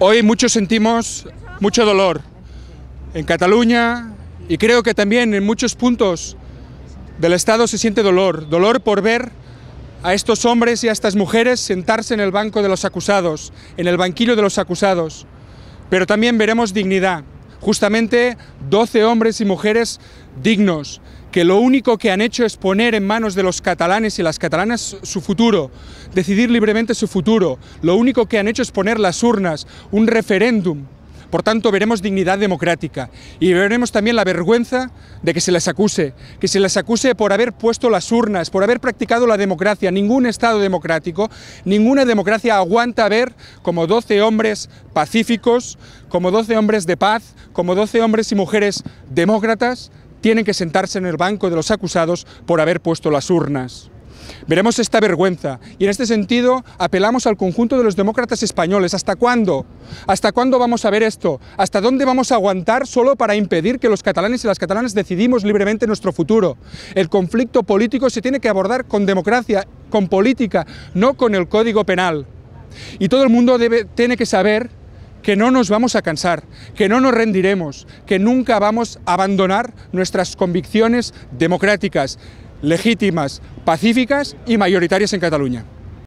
Hoy muchos sentimos mucho dolor en Cataluña y creo que también en muchos puntos del Estado se siente dolor, dolor por ver a estos hombres y a estas mujeres sentarse en el banco de los acusados, en el banquillo de los acusados, pero también veremos dignidad justamente 12 hombres y mujeres dignos, que lo único que han hecho es poner en manos de los catalanes y las catalanas su futuro, decidir libremente su futuro, lo único que han hecho es poner las urnas, un referéndum por tanto, veremos dignidad democrática y veremos también la vergüenza de que se les acuse, que se les acuse por haber puesto las urnas, por haber practicado la democracia. Ningún Estado democrático, ninguna democracia aguanta ver como 12 hombres pacíficos, como 12 hombres de paz, como 12 hombres y mujeres demócratas tienen que sentarse en el banco de los acusados por haber puesto las urnas. Veremos esta vergüenza y en este sentido apelamos al conjunto de los demócratas españoles. ¿Hasta cuándo? ¿Hasta cuándo vamos a ver esto? ¿Hasta dónde vamos a aguantar solo para impedir que los catalanes y las catalanas decidimos libremente nuestro futuro? El conflicto político se tiene que abordar con democracia, con política, no con el código penal. Y todo el mundo tiene que saber que no nos vamos a cansar, que no nos rendiremos, que nunca vamos a abandonar nuestras convicciones democráticas, legítimas, pacíficas y mayoritarias en Cataluña.